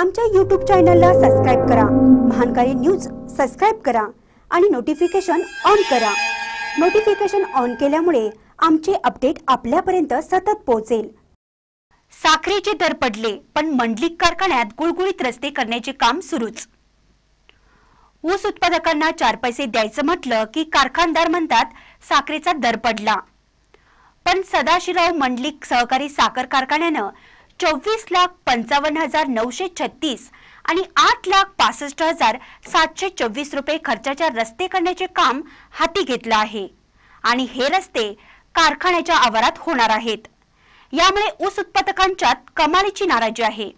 आमच्या यूट्यूब चॅनलला सबस्क्राईब करा महानकारी न्यूज सबस्क्राईब करा आणि नोटिफिकेशन ऑन करा नोटिफिकेशन ऑन केल्यामुळे आमचे अपडेट आपल्यापर्यंत सतत पोहोचेल साखरेचे दर पडले पण मंडलिक कारखान्यात गुळगुळीत रस्ते करण्याचे काम सुरूच ऊस उत्पादकांना चार पैसे द्यायचं म्हटलं की कारखानदार म्हणतात साखरेचा दर पडला पण सदाशिवराव मंडलिक सहकारी साखर कारखान्यानं चोवीस लाख पंचावन्न हजार नऊशे छत्तीस आणि आठ लाख पासष्ट हजार सातशे चोवीस रुपये खर्चाच्या रस्ते करण्याचे काम हाती घेतलं आहे आणि हे रस्ते कारखान्याच्या आवारात होणार आहेत यामुळे ऊस उत्पादकांच्यात कमालीची नाराजी आहे